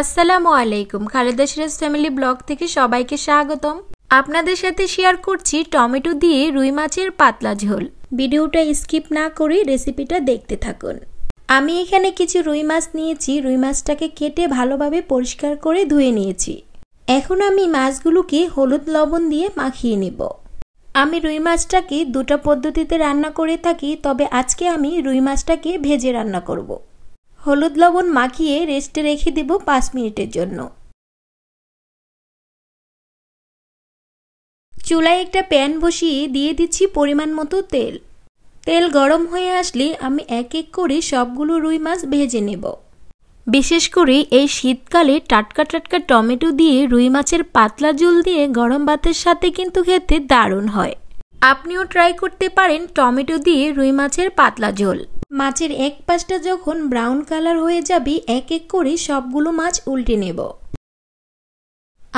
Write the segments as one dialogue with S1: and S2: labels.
S1: আসসালামু আলাইকুম Khaleda Siraj family blog থেকে সবাইকে স্বাগতম আপনাদের সাথে শেয়ার করছি টমেটো দিয়ে রুই মাছের পাতলা ঝোল ভিডিওটা স্কিপ না করে রেসিপিটা দেখতে থাকুন আমি এখানে কিছু রুই মাছ নিয়েছি রুই মাছটাকে কেটে ভালোভাবে পরিষ্কার করে ধুয়ে নিয়েছি এখন আমি মাছগুলোকে হলুদ লবণ দিয়ে মাখিয়ে নেব আমি রুই মাছটাকে দুটো পদ্ধতিতে রান্না করে থাকি তবে আজকে আমি রুই মাছটাকে ভেজে রান্না করবো হলুদ লবণ মাখিয়ে রেস্টে রেখে দেব
S2: পাঁচ মিনিটের জন্য
S1: চুলায় একটা প্যান বসিয়ে দিয়ে দিচ্ছি পরিমাণ মতো তেল তেল গরম হয়ে আসলে আমি এক এক করে সবগুলো রুই মাছ ভেজে নেব বিশেষ করে এই শীতকালে টাটকা টাটকা টমেটো দিয়ে রুই মাছের পাতলা জল দিয়ে গরম ভাতের সাথে কিন্তু খেতে দারুণ হয় আপনিও ট্রাই করতে পারেন টমেটো দিয়ে রুই মাছের পাতলা ঝোল মাছের এক পাশটা যখন ব্রাউন কালার হয়ে যাবে এক এক করে সবগুলো মাছ উল্টে নেব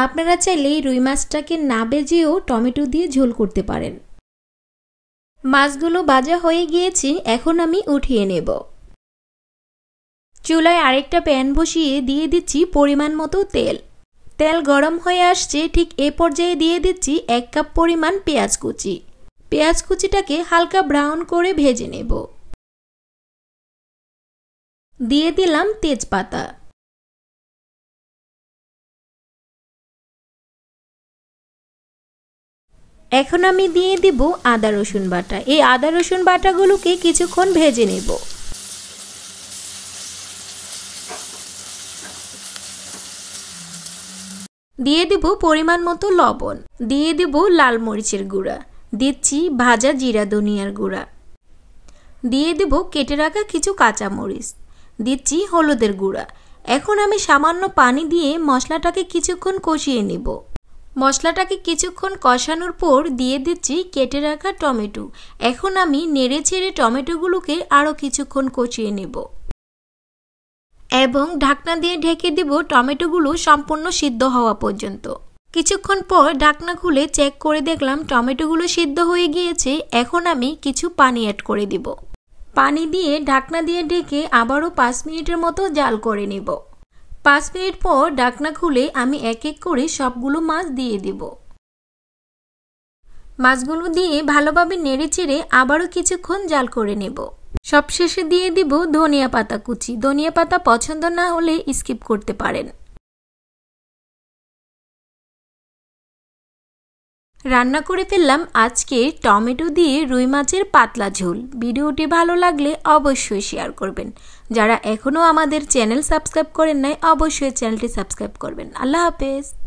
S1: আপনারা চাইলে রুই মাছটাকে না বেজেও টমেটো দিয়ে ঝোল করতে পারেন মাছগুলো বাজা হয়ে গিয়েছে এখন আমি উঠিয়ে নেব চুলায় আরেকটা প্যান বসিয়ে দিয়ে দিচ্ছি পরিমাণ মতো তেল তেল গরম হয়ে আসছে ঠিক এ পর্যায়ে দিয়ে দিচ্ছি এক কাপ পরিমাণ পেঁয়াজ কুচি পেঁয়াজ কুচিটাকে হালকা ব্রাউন করে ভেজে নেব
S2: দিয়ে দিলাম তেজপাতা
S1: এখন আমি দিয়ে দিব আদা রসুন বাটা এই আদা রসুন বাটাগুলোকে কিছুক্ষণ ভেজে নেব দিয়ে দেব পরিমাণ মতো লবণ দিয়ে দেব লাল মরিচের গুঁড়া দিচ্ছি ভাজা জিরা ধনিয়ার গুঁড়া দিয়ে দেব কেটে রাখা কিছু কাঁচামরিচ দিচ্ছি হলুদের গুঁড়া এখন আমি সামান্য পানি দিয়ে মশলাটাকে কিছুক্ষণ কষিয়ে নেব মশলাটাকে কিছুক্ষণ কষানোর পর দিয়ে দিচ্ছি কেটে রাখা টমেটো এখন আমি নেড়ে ছেড়ে টমেটোগুলোকে আরও কিছুক্ষণ কষিয়ে নেব এবং ঢাকনা দিয়ে ঢেকে দেব টমেটোগুলো সম্পূর্ণ সিদ্ধ হওয়া পর্যন্ত কিছুক্ষণ পর ঢাকনা খুলে চেক করে দেখলাম টমেটোগুলো সিদ্ধ হয়ে গিয়েছে এখন আমি কিছু পানি অ্যাড করে দেবো পানি দিয়ে ঢাকনা দিয়ে ঢেকে আবারও পাঁচ মিনিটের মতো জাল করে নেব পাঁচ মিনিট পর ঢাকনা খুলে আমি এক এক করে সবগুলো মাছ দিয়ে দেব মাছগুলো দিয়ে ভালোভাবে নেড়ে চেড়ে আবারও কিছুক্ষণ জাল করে নেব সবশেষে দিয়ে দিব ধনিয়া পাতা কুচি ধনিয়া পাতা পছন্দ না হলে স্কিপ করতে পারেন রান্না করে ফেললাম আজকে টমেটো দিয়ে রুই মাছের পাতলা ঝোল ভিডিওটি ভালো লাগলে অবশ্যই শেয়ার করবেন যারা এখনও আমাদের চ্যানেল সাবস্ক্রাইব করেন নাই অবশ্যই চ্যানেলটি সাবস্ক্রাইব করবেন আল্লাহ হাফেজ